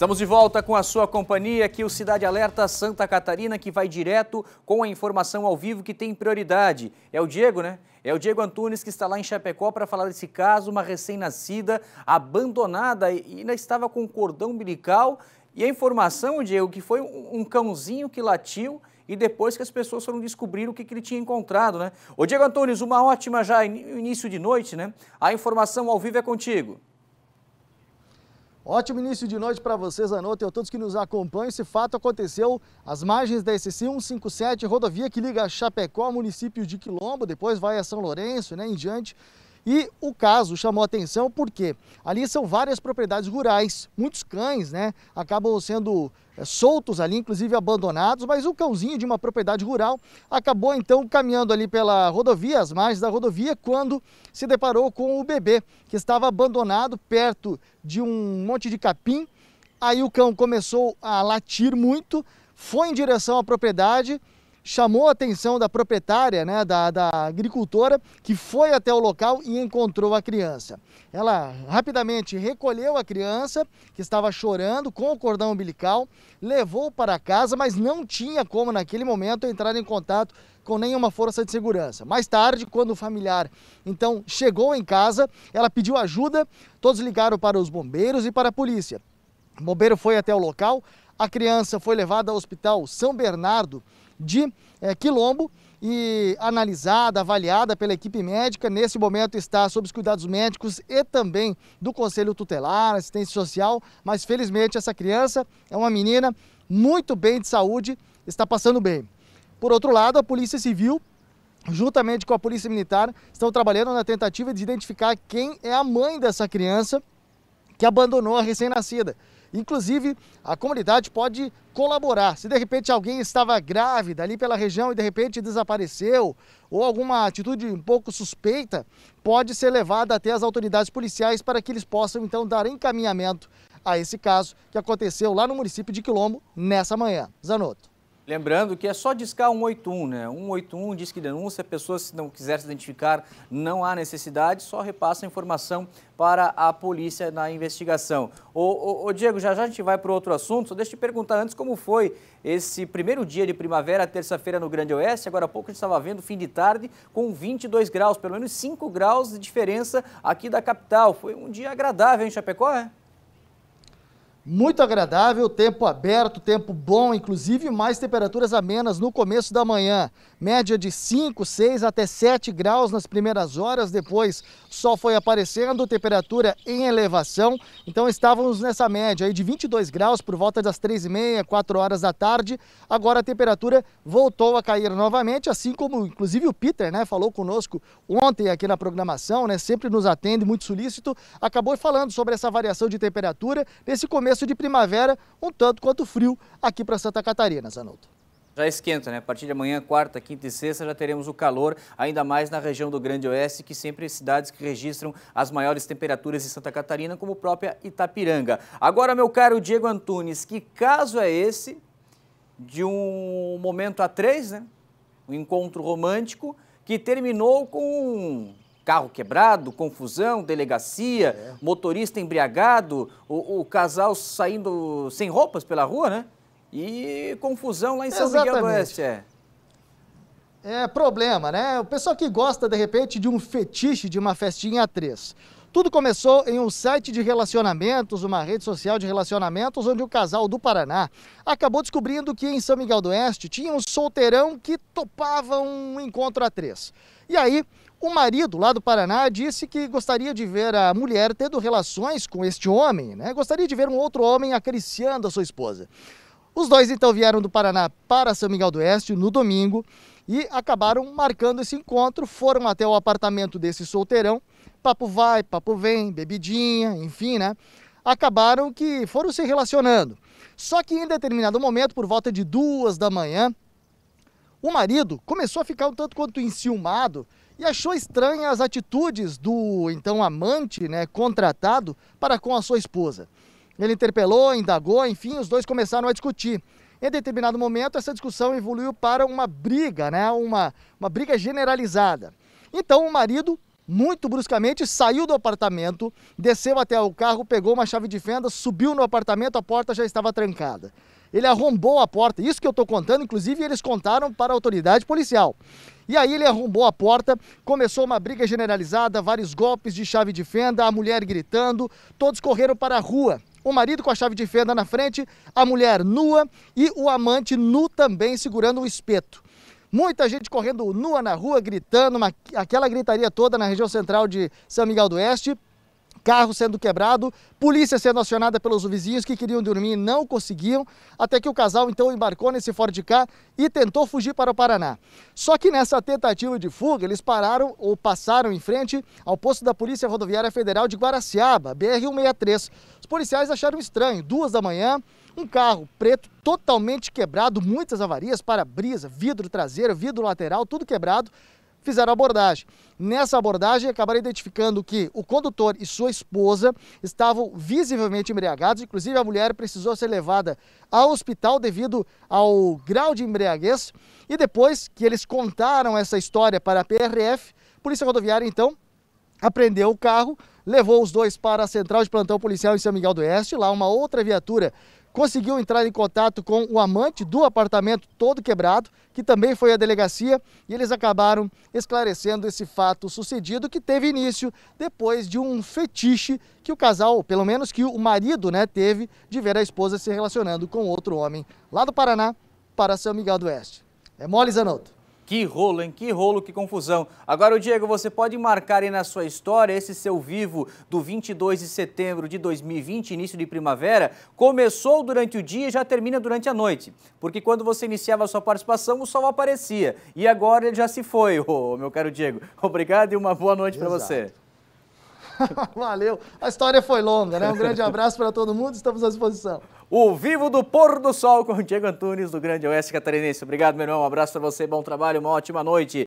Estamos de volta com a sua companhia aqui, o Cidade Alerta Santa Catarina, que vai direto com a informação ao vivo que tem prioridade. É o Diego, né? É o Diego Antunes que está lá em Chapecó para falar desse caso, uma recém-nascida abandonada e ainda estava com cordão umbilical. E a informação, Diego, que foi um cãozinho que latiu e depois que as pessoas foram descobrir o que, que ele tinha encontrado, né? Ô Diego Antunes, uma ótima já início de noite, né? A informação ao vivo é contigo. Ótimo início de noite para vocês, à e a todos que nos acompanham. Esse fato aconteceu às margens da SC 157, rodovia que liga Chapecó ao município de Quilombo, depois vai a São Lourenço, né, em diante. E o caso chamou atenção porque ali são várias propriedades rurais, muitos cães, né? Acabam sendo eh, soltos ali, inclusive abandonados, mas o cãozinho de uma propriedade rural acabou então caminhando ali pela rodovia, as margens da rodovia, quando se deparou com o bebê que estava abandonado perto de um monte de capim. Aí o cão começou a latir muito, foi em direção à propriedade chamou a atenção da proprietária, né, da, da agricultora, que foi até o local e encontrou a criança. Ela rapidamente recolheu a criança, que estava chorando com o cordão umbilical, levou para casa, mas não tinha como naquele momento entrar em contato com nenhuma força de segurança. Mais tarde, quando o familiar então chegou em casa, ela pediu ajuda, todos ligaram para os bombeiros e para a polícia. O bombeiro foi até o local, a criança foi levada ao Hospital São Bernardo de é, Quilombo e analisada, avaliada pela equipe médica. Nesse momento está sob os cuidados médicos e também do Conselho Tutelar, assistência social, mas felizmente essa criança é uma menina muito bem de saúde, está passando bem. Por outro lado, a Polícia Civil, juntamente com a Polícia Militar, estão trabalhando na tentativa de identificar quem é a mãe dessa criança que abandonou a recém-nascida. Inclusive, a comunidade pode colaborar. Se de repente alguém estava grávida ali pela região e de repente desapareceu, ou alguma atitude um pouco suspeita, pode ser levada até as autoridades policiais para que eles possam então dar encaminhamento a esse caso que aconteceu lá no município de Quilombo nessa manhã. Zanotto. Lembrando que é só discar 181, né? 181 diz que denúncia, pessoas se não quiser se identificar, não há necessidade, só repassa a informação para a polícia na investigação. Ô, ô, ô Diego, já já a gente vai para outro assunto, só deixa eu te perguntar antes como foi esse primeiro dia de primavera, terça-feira no Grande Oeste, agora há pouco a gente estava vendo fim de tarde com 22 graus, pelo menos 5 graus de diferença aqui da capital. Foi um dia agradável em Chapecó, é? Muito agradável, tempo aberto, tempo bom, inclusive mais temperaturas amenas no começo da manhã. Média de 5, 6 até 7 graus nas primeiras horas, depois sol foi aparecendo, temperatura em elevação. Então estávamos nessa média aí de 22 graus por volta das 3 e meia, 4 horas da tarde. Agora a temperatura voltou a cair novamente, assim como inclusive o Peter né, falou conosco ontem aqui na programação, né, sempre nos atende, muito solícito, acabou falando sobre essa variação de temperatura nesse começo começo de primavera um tanto quanto frio aqui para Santa Catarina, Zanotto. Já esquenta, né? A partir de amanhã, quarta, quinta e sexta, já teremos o calor, ainda mais na região do Grande Oeste, que sempre é cidades que registram as maiores temperaturas em Santa Catarina, como própria Itapiranga. Agora, meu caro Diego Antunes, que caso é esse de um momento a três, né? Um encontro romântico que terminou com carro quebrado, confusão, delegacia, é. motorista embriagado, o, o, casal saindo sem roupas pela rua, né? E confusão lá em São Exatamente. Miguel do Oeste. É. é problema, né? O pessoal que gosta, de repente, de um fetiche de uma festinha a três. Tudo começou em um site de relacionamentos, uma rede social de relacionamentos, onde o casal do Paraná acabou descobrindo que em São Miguel do Oeste tinha um solteirão que topava um encontro a três. E aí, o marido lá do Paraná disse que gostaria de ver a mulher tendo relações com este homem, né? Gostaria de ver um outro homem acariciando a sua esposa. Os dois então vieram do Paraná para São Miguel do Oeste no domingo e acabaram marcando esse encontro, foram até o apartamento desse solteirão, papo vai, papo vem, bebidinha, enfim, né? Acabaram que foram se relacionando. Só que em determinado momento, por volta de duas da manhã, o marido começou a ficar um tanto quanto enciumado e achou estranhas as atitudes do então amante, né, contratado para com a sua esposa. Ele interpelou, indagou, enfim, os dois começaram a discutir. Em determinado momento, essa discussão evoluiu para uma briga, né, uma, uma briga generalizada. Então, o marido muito bruscamente, saiu do apartamento, desceu até o carro, pegou uma chave de fenda, subiu no apartamento, a porta já estava trancada. Ele arrombou a porta. Isso que eu estou contando, inclusive, eles contaram para a autoridade policial. E aí ele arrombou a porta, começou uma briga generalizada, vários golpes de chave de fenda, a mulher gritando, todos correram para a rua. O marido com a chave de fenda na frente, a mulher nua e o amante nu também segurando o espeto. Muita gente correndo nua na rua, gritando, uma, aquela gritaria toda na região central de São Miguel do Oeste carro sendo quebrado, polícia sendo acionada pelos vizinhos que queriam dormir e não conseguiam, até que o casal então embarcou nesse Ford K e tentou fugir para o Paraná. Só que nessa tentativa de fuga, eles pararam ou passaram em frente ao posto da Polícia Rodoviária Federal de Guaraciaba, BR-163. Os policiais acharam estranho, duas da manhã, um carro preto totalmente quebrado, muitas avarias, para-brisa, vidro traseiro, vidro lateral, tudo quebrado, fizeram abordagem. Nessa abordagem, acabaram identificando que o condutor e sua esposa estavam visivelmente embriagados. Inclusive, a mulher precisou ser levada ao hospital devido ao grau de embriaguez. E depois que eles contaram essa história para a PRF, a Polícia Rodoviária, então, apreendeu o carro, levou os dois para a central de plantão policial em São Miguel do Oeste. Lá, uma outra viatura conseguiu entrar em contato com o amante do apartamento todo quebrado, que também foi à delegacia, e eles acabaram esclarecendo esse fato sucedido que teve início depois de um fetiche que o casal, pelo menos que o marido, né, teve de ver a esposa se relacionando com outro homem lá do Paraná para São Miguel do Oeste. É mole, Zanotto? Que rolo, hein? Que rolo, que confusão. Agora, Diego, você pode marcar aí na sua história esse seu vivo do 22 de setembro de 2020, início de primavera, começou durante o dia e já termina durante a noite. Porque quando você iniciava a sua participação, o sol aparecia. E agora ele já se foi, oh, meu caro Diego. Obrigado e uma boa noite para você. Valeu. A história foi longa, né? Um grande abraço para todo mundo, estamos à disposição. O Vivo do Pôr do Sol com o Diego Antunes, do Grande Oeste Catarinense. Obrigado, meu irmão. Um abraço para você, bom trabalho, uma ótima noite.